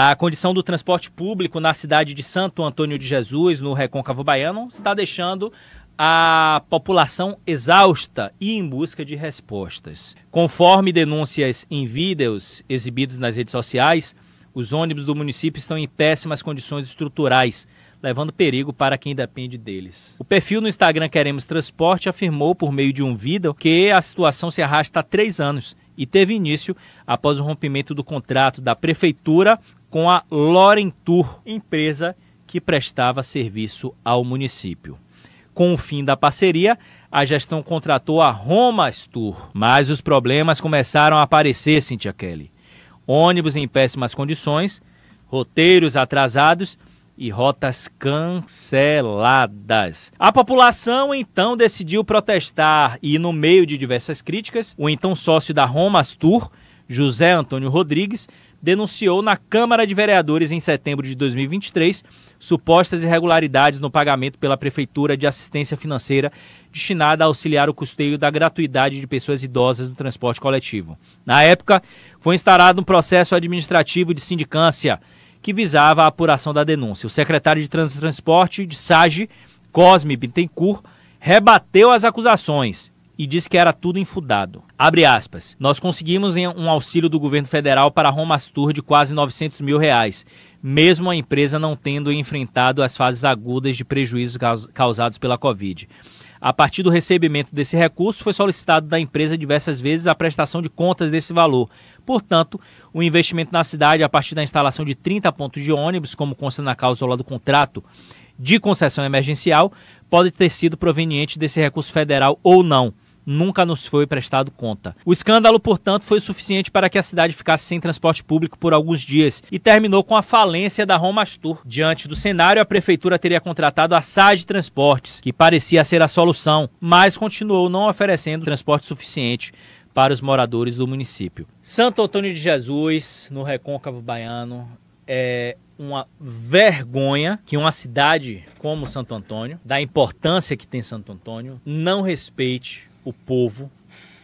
A condição do transporte público na cidade de Santo Antônio de Jesus, no Recôncavo Baiano, está deixando a população exausta e em busca de respostas. Conforme denúncias em vídeos exibidos nas redes sociais, os ônibus do município estão em péssimas condições estruturais, levando perigo para quem depende deles. O perfil no Instagram Queremos Transporte afirmou por meio de um vídeo que a situação se arrasta há três anos e teve início após o rompimento do contrato da prefeitura com a Lorentur, empresa que prestava serviço ao município. Com o fim da parceria, a gestão contratou a Romas Tour, mas os problemas começaram a aparecer, Cintia Kelly. Ônibus em péssimas condições, roteiros atrasados e rotas canceladas. A população então decidiu protestar e, no meio de diversas críticas, o então sócio da Romas Tour, José Antônio Rodrigues, denunciou na Câmara de Vereadores em setembro de 2023 supostas irregularidades no pagamento pela Prefeitura de Assistência Financeira destinada a auxiliar o custeio da gratuidade de pessoas idosas no transporte coletivo. Na época, foi instaurado um processo administrativo de sindicância que visava a apuração da denúncia. O secretário de Transporte de SAGE, Cosme Bittencourt, rebateu as acusações e disse que era tudo enfudado. Abre aspas. Nós conseguimos um auxílio do governo federal para a Romastur de quase 900 mil reais, mesmo a empresa não tendo enfrentado as fases agudas de prejuízos causados pela Covid. A partir do recebimento desse recurso, foi solicitado da empresa diversas vezes a prestação de contas desse valor. Portanto, o investimento na cidade, a partir da instalação de 30 pontos de ônibus, como consta na cláusula do contrato de concessão emergencial, pode ter sido proveniente desse recurso federal ou não nunca nos foi prestado conta. O escândalo, portanto, foi suficiente para que a cidade ficasse sem transporte público por alguns dias e terminou com a falência da Romastur. Diante do cenário, a prefeitura teria contratado a SAD Transportes, que parecia ser a solução, mas continuou não oferecendo transporte suficiente para os moradores do município. Santo Antônio de Jesus, no Recôncavo Baiano, é uma vergonha que uma cidade como Santo Antônio, da importância que tem Santo Antônio, não respeite o povo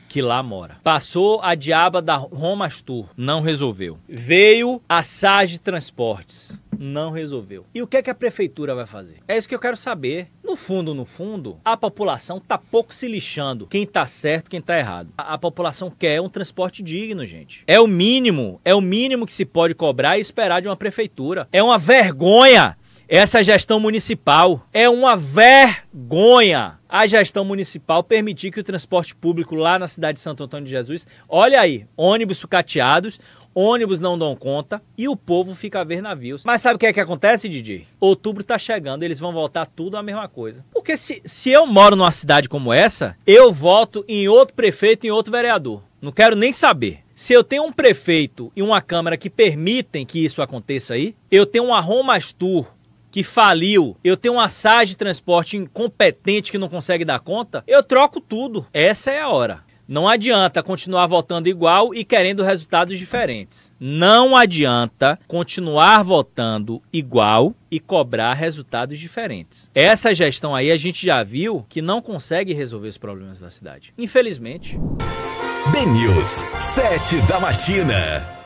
que lá mora. Passou a diaba da Romastur, não resolveu. Veio a Sage Transportes, não resolveu. E o que é que a prefeitura vai fazer? É isso que eu quero saber no fundo, no fundo, a população tá pouco se lixando quem tá certo, quem tá errado. A, a população quer um transporte digno, gente. É o mínimo, é o mínimo que se pode cobrar e esperar de uma prefeitura. É uma vergonha essa gestão municipal. É uma vergonha a gestão municipal permitir que o transporte público lá na cidade de Santo Antônio de Jesus, olha aí, ônibus sucateados, ônibus não dão conta e o povo fica a ver navios. Mas sabe o que é que acontece, Didi? Outubro tá chegando, eles vão voltar tudo a mesma coisa. Porque se, se eu moro numa cidade como essa, eu voto em outro prefeito e em outro vereador. Não quero nem saber. Se eu tenho um prefeito e uma Câmara que permitem que isso aconteça aí, eu tenho um Romas que faliu, eu tenho uma SAD de transporte incompetente que não consegue dar conta, eu troco tudo. Essa é a hora. Não adianta continuar votando igual e querendo resultados diferentes. Não adianta continuar votando igual e cobrar resultados diferentes. Essa gestão aí a gente já viu que não consegue resolver os problemas da cidade. Infelizmente. News 7 da matina.